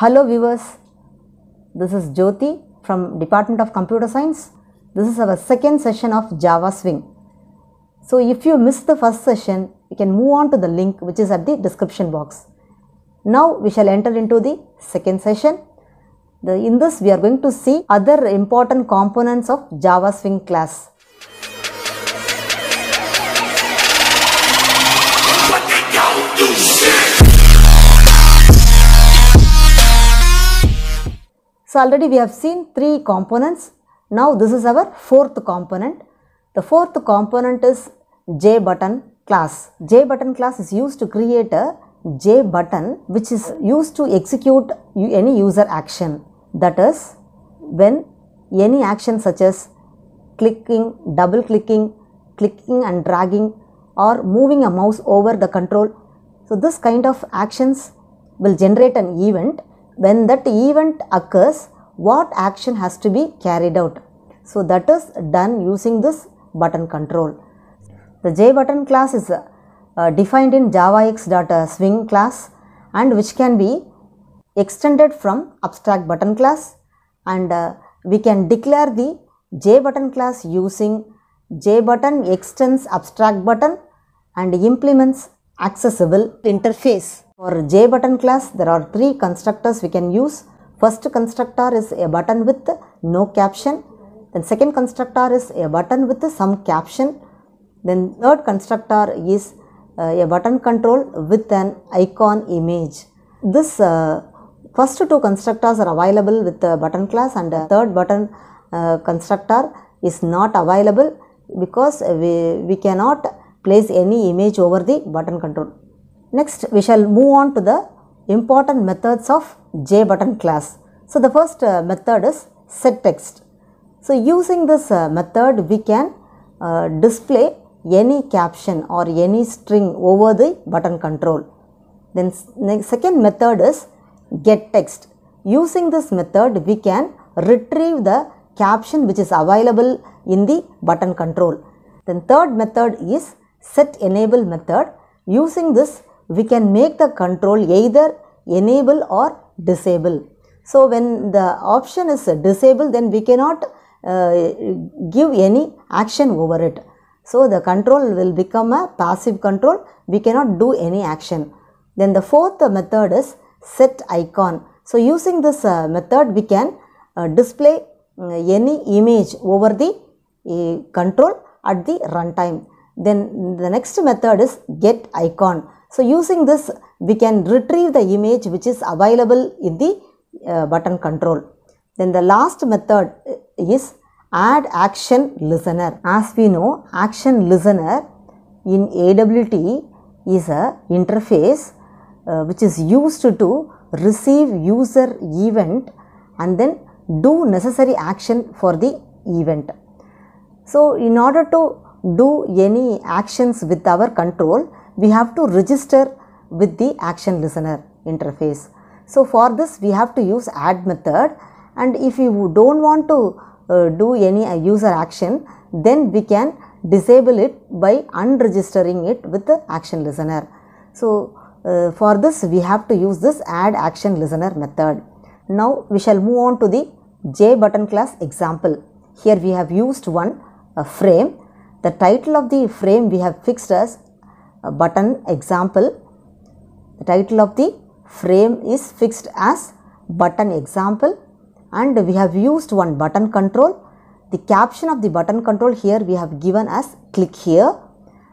Hello viewers, this is Jyoti from Department of Computer Science. This is our second session of Java Swing. So if you missed the first session, you can move on to the link which is at the description box. Now we shall enter into the second session. The, in this we are going to see other important components of Java Swing class. So already we have seen three components. Now this is our fourth component. The fourth component is J button class. J button class is used to create a J button which is used to execute any user action. That is when any action such as clicking, double clicking, clicking and dragging or moving a mouse over the control. So this kind of actions will generate an event when that event occurs, what action has to be carried out. So that is done using this button control. The J button class is uh, defined in javax.swing uh, class and which can be extended from abstract button class and uh, we can declare the J button class using J button extends abstract button and implements accessible interface. For J button class, there are three constructors we can use. First constructor is a button with no caption. Then second constructor is a button with some caption. Then third constructor is uh, a button control with an icon image. This uh, first two constructors are available with the button class and the uh, third button uh, constructor is not available because we, we cannot place any image over the button control. Next, we shall move on to the important methods of J button class. So, the first uh, method is set text. So, using this uh, method, we can uh, display any caption or any string over the button control. Then next, second method is get text. Using this method, we can retrieve the caption which is available in the button control. Then third method is set enable method. Using this we can make the control either enable or disable. So when the option is disable then we cannot uh, give any action over it. So the control will become a passive control, we cannot do any action. Then the fourth method is set icon. So using this uh, method we can uh, display uh, any image over the uh, control at the runtime. Then the next method is get icon. So using this we can retrieve the image which is available in the uh, button control. Then the last method uh, is add action listener. As we know action listener in AWT is a interface uh, which is used to receive user event and then do necessary action for the event. So in order to do any actions with our control we have to register with the action listener interface. So for this we have to use add method and if you don't want to uh, do any uh, user action then we can disable it by unregistering it with the action listener. So uh, for this we have to use this add action listener method. Now we shall move on to the J button class example. Here we have used one uh, frame. The title of the frame we have fixed as button example the title of the frame is fixed as button example and we have used one button control the caption of the button control here we have given as click here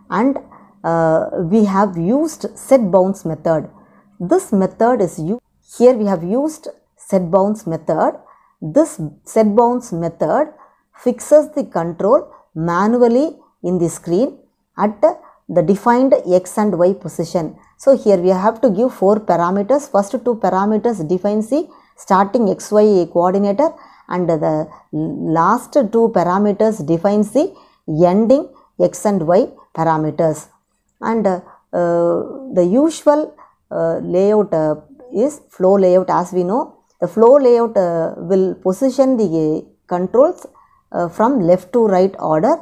and uh, we have used set bounce method this method is you here we have used set bounce method this set bounce method fixes the control manually in the screen at the defined x and y position. So here we have to give four parameters. First two parameters define the starting xy coordinator and the last two parameters define the ending x and y parameters. And uh, uh, the usual uh, layout uh, is flow layout as we know. The flow layout uh, will position the controls uh, from left to right order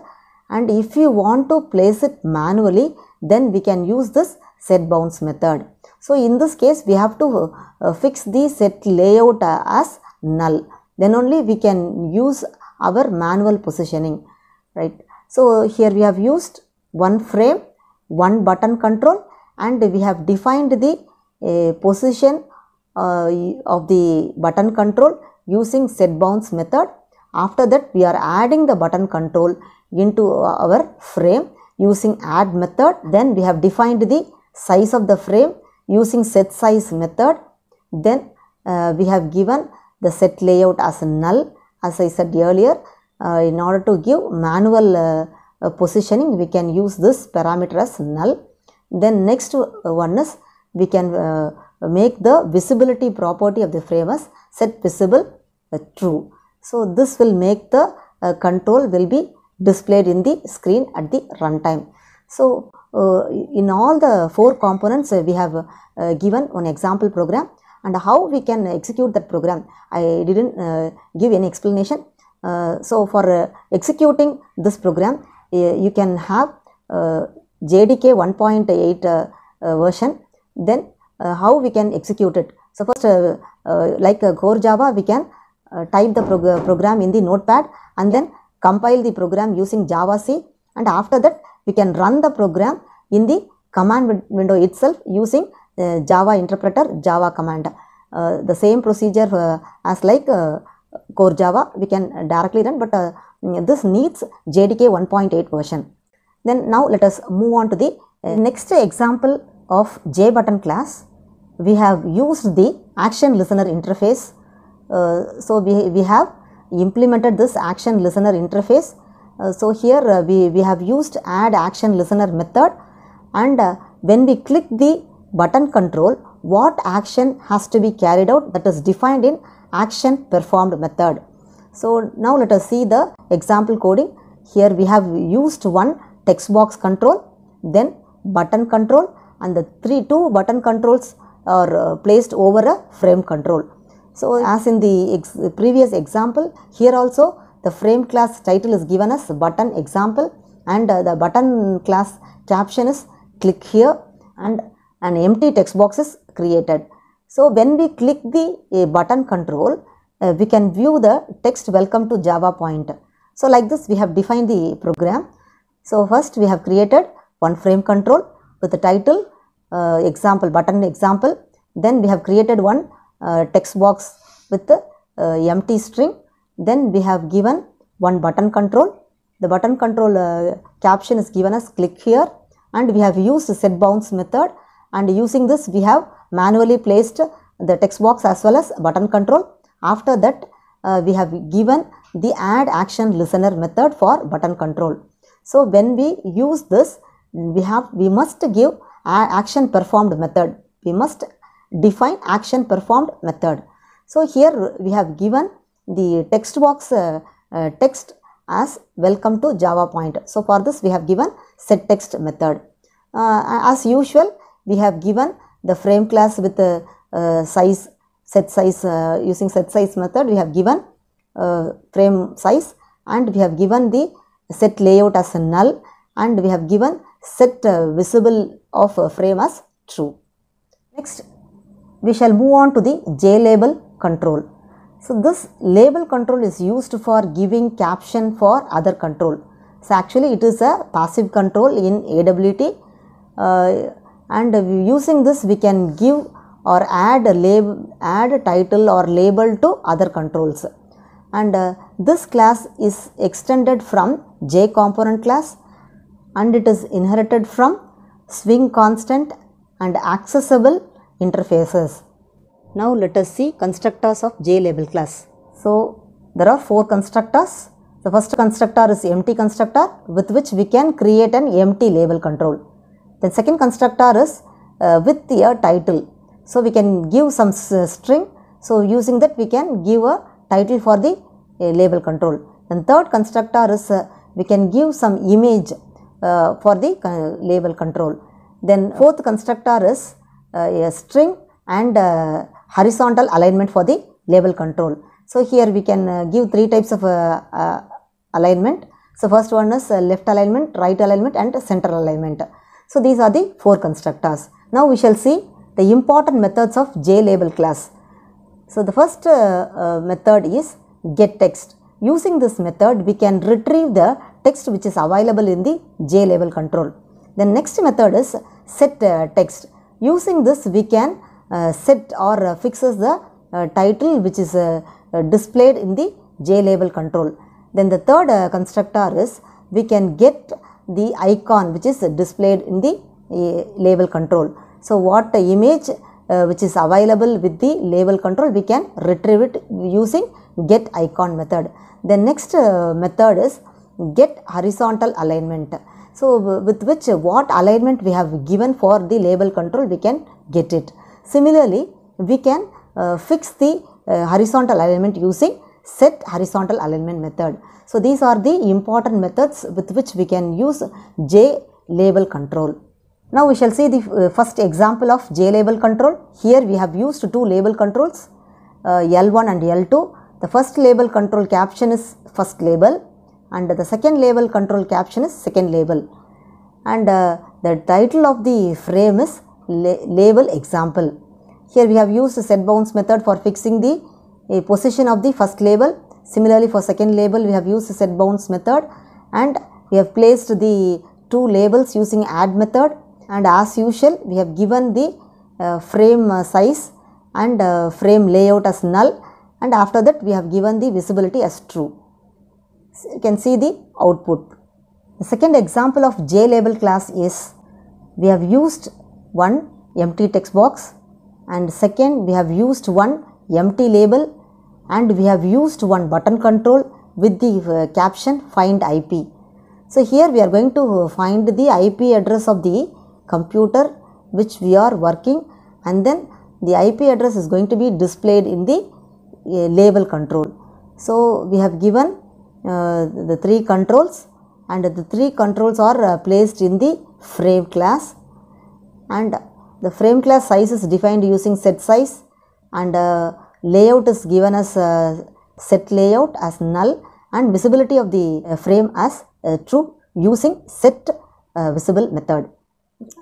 and if you want to place it manually then we can use this set bounce method. So in this case we have to uh, fix the set layout uh, as null then only we can use our manual positioning right. So here we have used one frame, one button control and we have defined the uh, position uh, of the button control using set bounce method. After that we are adding the button control into uh, our frame using add method then we have defined the size of the frame using set size method then uh, we have given the set layout as null as I said earlier uh, in order to give manual uh, uh positioning we can use this parameter as null then next uh, one is we can make the visibility property of the frame as set visible true so this will make the control will be displayed in the screen at the runtime. So, uh, in all the four components uh, we have uh, given one example program and how we can execute that program. I did not uh, give any explanation. Uh, so, for uh, executing this program you can have JDK 1.8 version then how we can execute it. So, first like core Java we can type the prog program in the notepad and then compile the program using Java C and after that we can run the program in the command window itself using uh, Java interpreter Java command. Uh, the same procedure uh, as like uh, core Java we can directly run but uh, this needs JDK 1.8 version. Then now let us move on to the uh, next example of JButton class. We have used the action listener interface. so we, we have implemented this action listener interface. Uh, so, here uh, we, we have used add action listener method and uh, when we click the button control what action has to be carried out that is defined in action performed method. So, now let us see the example coding. Here we have used one text box control then button control and the three two button controls are uh, placed over a frame control. So, as in the ex previous example, here also the frame class title is given as button example and uh, the button class caption is click here and an empty text box is created. So, when we click the uh, button control, uh, we can view the text welcome to Java point. So, like this we have defined the program. So, first we have created one frame control with the title uh, example button example. Then we have created one uh, text box with the uh, empty string then we have given one button control the button control uh, caption is given as click here and we have used set bounce method and using this we have manually placed the text box as well as button control after that uh, we have given the add action listener method for button control so when we use this we have we must give action performed method we must define action performed method. So here we have given the text box uh, uh, text as welcome to java point. So for this we have given set text method. Uh, as usual we have given the frame class with the uh, uh, size set size uh, using set size method we have given frame size and we have given the set layout as a null and we have given set visible of frame as true. Next we shall move on to the J label control. So this label control is used for giving caption for other control. So actually it is a passive control in AWT uh, and using this we can give or add a label, add a title or label to other controls. And uh, this class is extended from J component class and it is inherited from swing constant and accessible interfaces. Now let us see constructors of J Label class. So there are four constructors. The first constructor is empty constructor with which we can create an empty label control. The second constructor is uh, with a uh, title. So we can give some uh, string. So using that we can give a title for the uh, label control. And third constructor is uh, we can give some image uh, for the label control. Then fourth constructor is uh, a string and uh, horizontal alignment for the label control. So, here we can uh, give three types of alignment. So, first one is left alignment, right alignment and center alignment. So, these are the four constructors. Now, we shall see the important methods of JLabel class. So, the first method is getText. Using this method, we can retrieve the text which is available in the JLabel control. The next method is setText. Using this we can uh, set or uh, fixes the uh, title which is uh, uh, displayed in the J label control. Then the third uh, constructor is we can get the icon which is displayed in the uh, label control. So, what the image uh, which is available with the label control we can retrieve it using get icon method. The next uh, method is get horizontal alignment. So with which uh, what alignment we have given for the label control we can get it. Similarly, we can uh, fix the uh, horizontal alignment using set horizontal alignment method. So these are the important methods with which we can use J label control. Now we shall see the uh, first example of J label control. Here we have used two label controls uh, L1 and L2. The first label control caption is first label and the second label control caption is second label and uh, the title of the frame is la label example. Here we have used the set bounds method for fixing the uh, position of the first label. Similarly, for second label we have used the set bounds method and we have placed the two labels using add method and as usual we have given the uh, frame size and uh, frame layout as null and after that we have given the visibility as true you can see the output. The second example of J label class is we have used one empty text box and second we have used one empty label and we have used one button control with the uh, caption find IP. So, here we are going to uh, find the IP address of the computer which we are working and then the IP address is going to be displayed in the uh, label control. So, we have given uh, the three controls and the three controls are uh, placed in the frame class and the frame class size is defined using set size and uh, layout is given as set layout as null and visibility of the frame as true using set visible method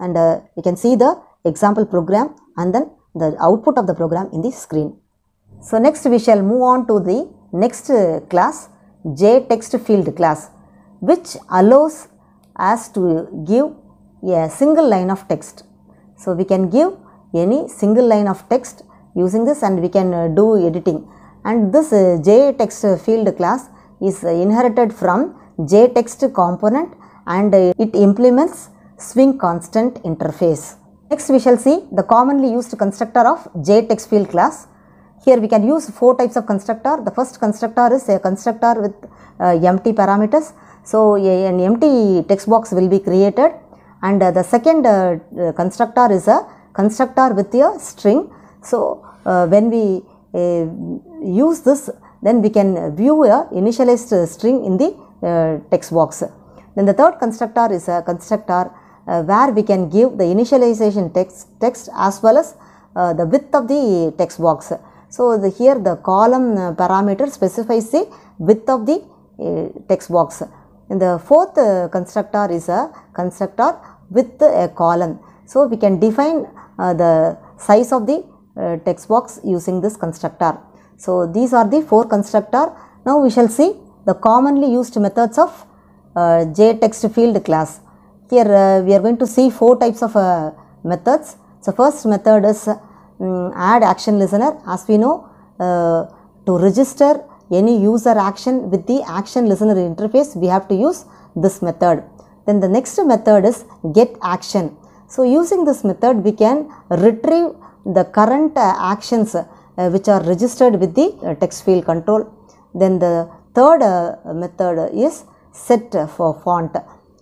and uh, you can see the example program and then the output of the program in the screen. So next we shall move on to the next uh, class text field class which allows us to give a single line of text. So, we can give any single line of text using this and we can uh, do editing and this uh, J text field class is inherited from text component and it implements swing constant interface. Next we shall see the commonly used constructor of text field class. Here we can use four types of constructor. The first constructor is a constructor with uh, empty parameters. So, a, an empty text box will be created and uh, the second uh, uh constructor is a constructor with a string. So, uh, when we uh, use this then we can view a initialized string in the text box. Then the third constructor is a constructor where we can give the initialization text, text as well as the width of the text box. So, the here the column uh, parameter specifies the width of the uh, text box. And the fourth uh, constructor is a constructor with a column. So, we can define uh, the size of the uh, text box using this constructor. So, these are the four constructor. Now, we shall see the commonly used methods of uh, JTextField class. Here, we are going to see four types of methods. So, first method is um, add action listener as we know uh, to register any user action with the action listener interface we have to use this method. Then the next method is get action. So using this method we can retrieve the current uh, actions uh, which are registered with the uh, text field control. Then the third uh, method is set for font.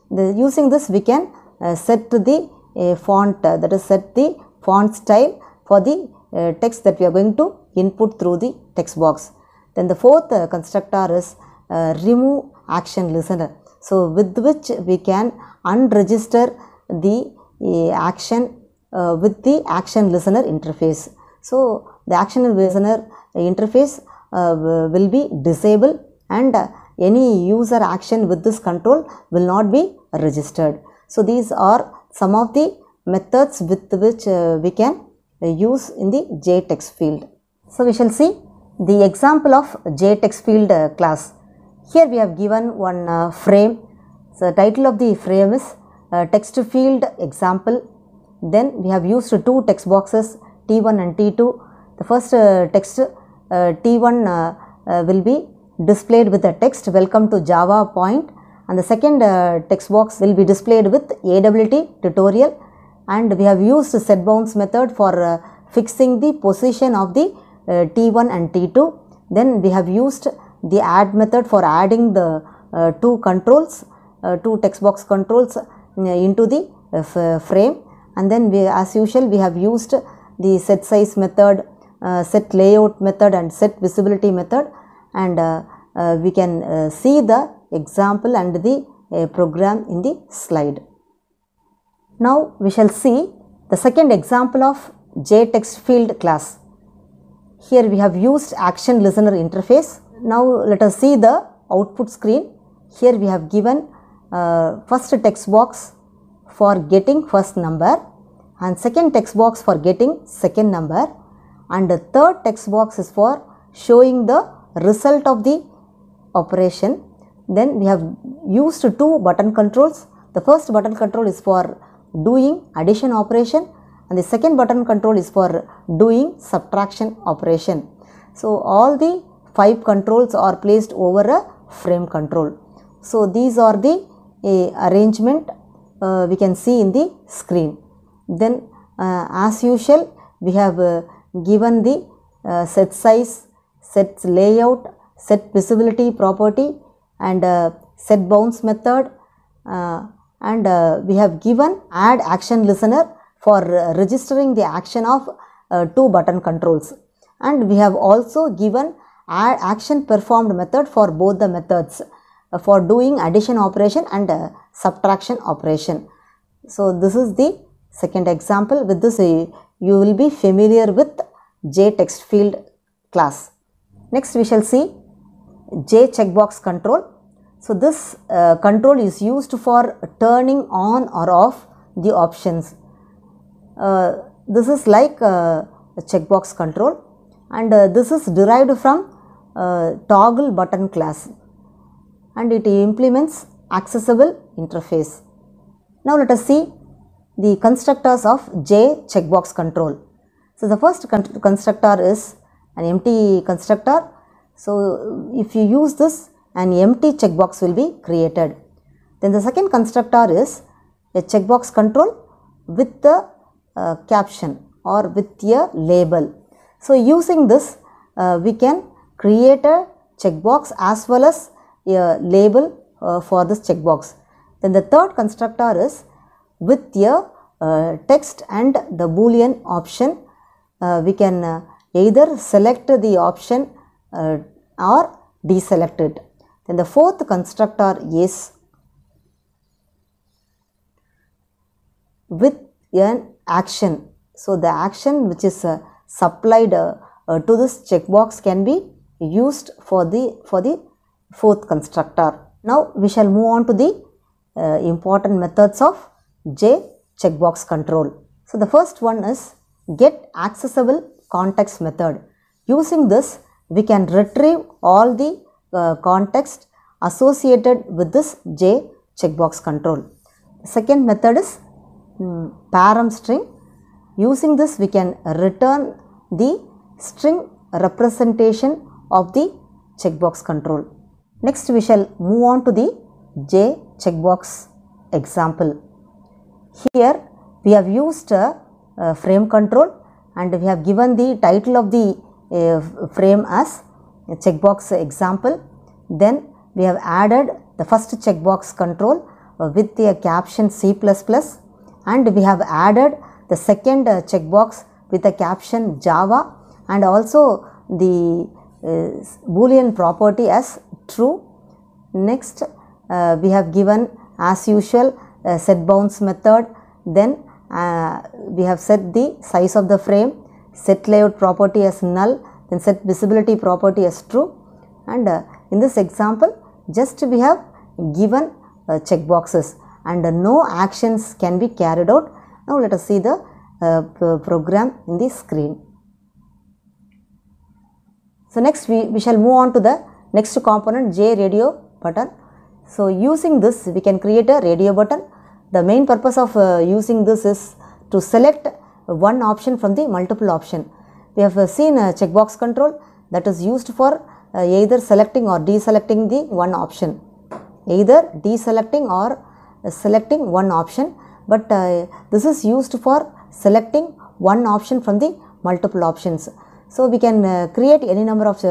The, using this we can uh, set the uh, font that is set the font style for the uh, text that we are going to input through the text box. Then the fourth uh, constructor is uh, remove action listener. So, with which we can unregister the uh, action uh, with the action listener interface. So, the action listener interface uh, will be disabled and any user action with this control will not be registered. So, these are some of the methods with which we can use in the JText field. So we shall see the example of JText field uh, class. Here we have given one uh, frame. So the title of the frame is uh, text field example. Then we have used two text boxes T1 and T2. The first uh, text uh, T1 uh, will be displayed with the text welcome to Java point and the second text box will be displayed with AWT tutorial and we have used set bounds method for uh, fixing the position of the uh, T1 and T2. Then we have used the add method for adding the uh, two controls, uh, two text box controls uh, into the uh, frame and then we as usual we have used the set size method, set layout method and set visibility method and we can see the example and the program in the slide. Now we shall see the second example of JText field class. Here we have used action listener interface. Now let us see the output screen. Here we have given uh, first text box for getting first number and second text box for getting second number and the third text box is for showing the result of the operation. Then we have used two button controls. The first button control is for doing addition operation and the second button control is for doing subtraction operation. So, all the 5 controls are placed over a frame control. So, these are the uh, arrangement uh, we can see in the screen. Then uh, as usual we have uh, given the uh, set size, set layout, set visibility property and uh, set bounce method, and uh, we have given add action listener for uh, registering the action of uh, two button controls and we have also given add action performed method for both the methods uh, for doing addition operation and uh, subtraction operation. So, this is the second example with this uh, you will be familiar with J text field class. Next we shall see J checkbox control so, this uh, control is used for turning on or off the options. Uh, this is like uh, a checkbox control and uh, this is derived from uh, toggle button class and it implements accessible interface. Now, let us see the constructors of J checkbox control. So, the first constructor is an empty constructor. So, if you use this an empty checkbox will be created. Then the second constructor is a checkbox control with the uh, caption or with a label. So using this uh, we can create a checkbox as well as a label uh, for this checkbox. Then the third constructor is with a uh, text and the boolean option uh, we can uh, either select the option uh, or deselect it. Then the fourth constructor is with an action. So the action which is uh, supplied uh, uh, to this checkbox can be used for the for the fourth constructor. Now we shall move on to the uh, important methods of J checkbox control. So the first one is get accessible context method. Using this we can retrieve all the uh, context associated with this J checkbox control. Second method is um, param string. Using this we can return the string representation of the checkbox control. Next we shall move on to the J checkbox example. Here we have used a, a frame control and we have given the title of the uh, frame as a checkbox example. Then we have added the first checkbox control with the caption C++ and we have added the second uh, checkbox with the caption Java and also the uh, boolean property as true. Next uh, we have given as usual uh, set bounds method then uh, we have set the size of the frame set layout property as null then set visibility property as true and uh, in this example just we have given uh, boxes, and uh, no actions can be carried out. Now let us see the uh, program in the screen. So next we, we shall move on to the next component J radio button. So using this we can create a radio button. The main purpose of uh, using this is to select one option from the multiple option we have uh, seen a checkbox control that is used for uh, either selecting or deselecting the one option. Either deselecting or uh, selecting one option but this is used for selecting one option from the multiple options. So, we can create any number of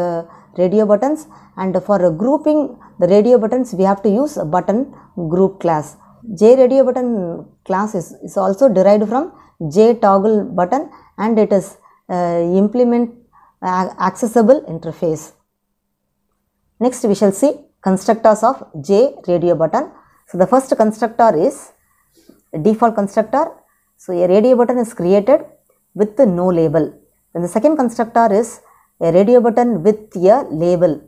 radio buttons and for grouping the radio buttons we have to use a button group class. J radio button class is, is also derived from J toggle button and it is uh, implement uh, accessible interface. Next we shall see constructors of J radio button. So the first constructor is default constructor. So a radio button is created with no label. Then the second constructor is a radio button with a label.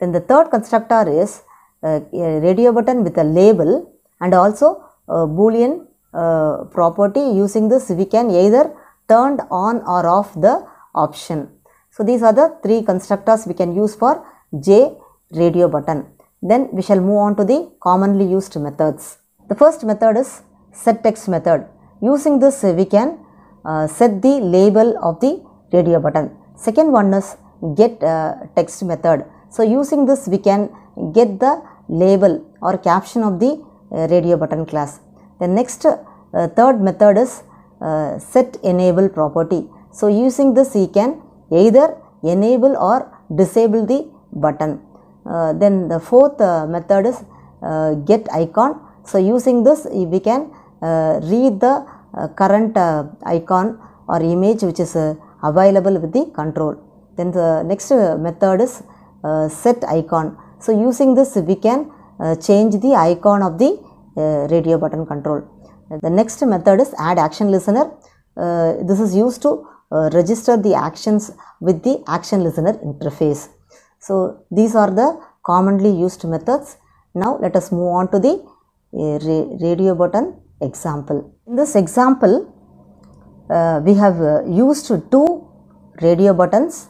Then the third constructor is uh, a radio button with a label and also a boolean uh, property using this we can either turned on or off the option. So these are the three constructors we can use for J radio button. Then we shall move on to the commonly used methods. The first method is set text method. Using this we can uh, set the label of the radio button. Second one is get uh, text method. So using this we can get the label or caption of the uh, radio button class. The next uh, third method is uh, set enable property. So using this we can either enable or disable the button. Uh, then the fourth uh, method is uh, get icon. So using this we can uh, read the uh, current icon or image which is available with the control. Then the next method is set icon. So using this we can change the icon of the radio button control. The next method is add action listener. Uh, this is used to uh, register the actions with the action listener interface. So these are the commonly used methods. Now let us move on to the uh, radio button example. In this example, uh, we have uh, used two radio buttons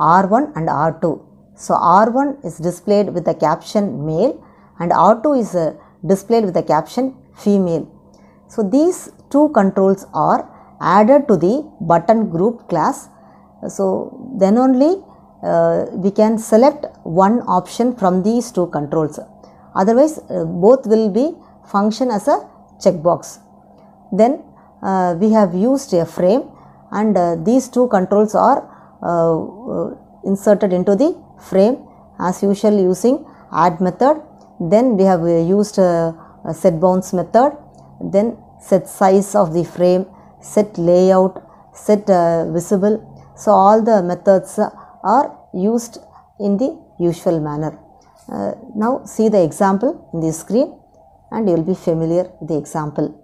R1 and R2. So R1 is displayed with the caption male and R2 is uh, displayed with the caption female. So these two controls are added to the button group class. So then only uh, we can select one option from these two controls. Otherwise uh, both will be function as a checkbox. Then uh, we have used a frame and uh, these two controls are uh, uh, inserted into the frame as usual using add method. Then we have used set bounds method then set size of the frame, set layout, set uh, visible. So all the methods are used in the usual manner. Uh, now see the example in the screen and you will be familiar with the example.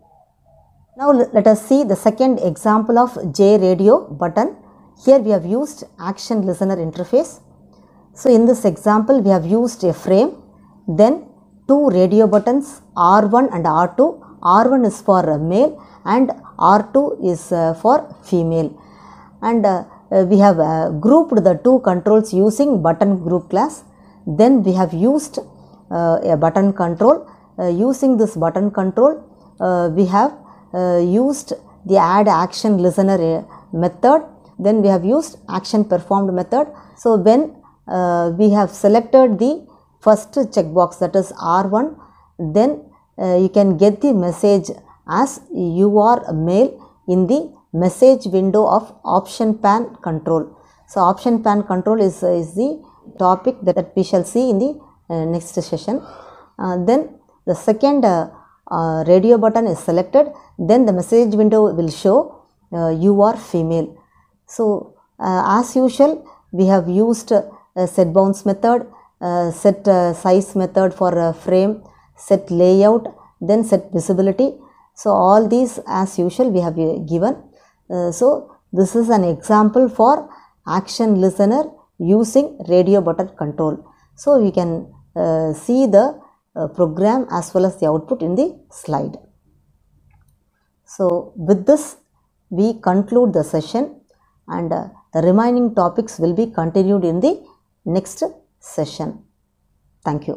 Now let us see the second example of J radio button. Here we have used action listener interface. So in this example we have used a frame then two radio buttons R1 and R2 R1 is for male and R2 is uh, for female. And uh, we have uh, grouped the two controls using button group class. Then we have used a button control. using this button control, we have used the add action listener method. Then we have used action performed method. So when we have selected the first checkbox that is R1 then uh, you can get the message as you are a male in the message window of option pan control. So, option pan control is, uh, is the topic that we shall see in the uh, next session. Uh, then the second uh, uh, radio button is selected then the message window will show you are female. So, as usual we have used set bounds method, set size method for frame set layout then set visibility so all these as usual we have given uh, so this is an example for action listener using radio button control so you can uh, see the uh, program as well as the output in the slide so with this we conclude the session and uh, the remaining topics will be continued in the next session thank you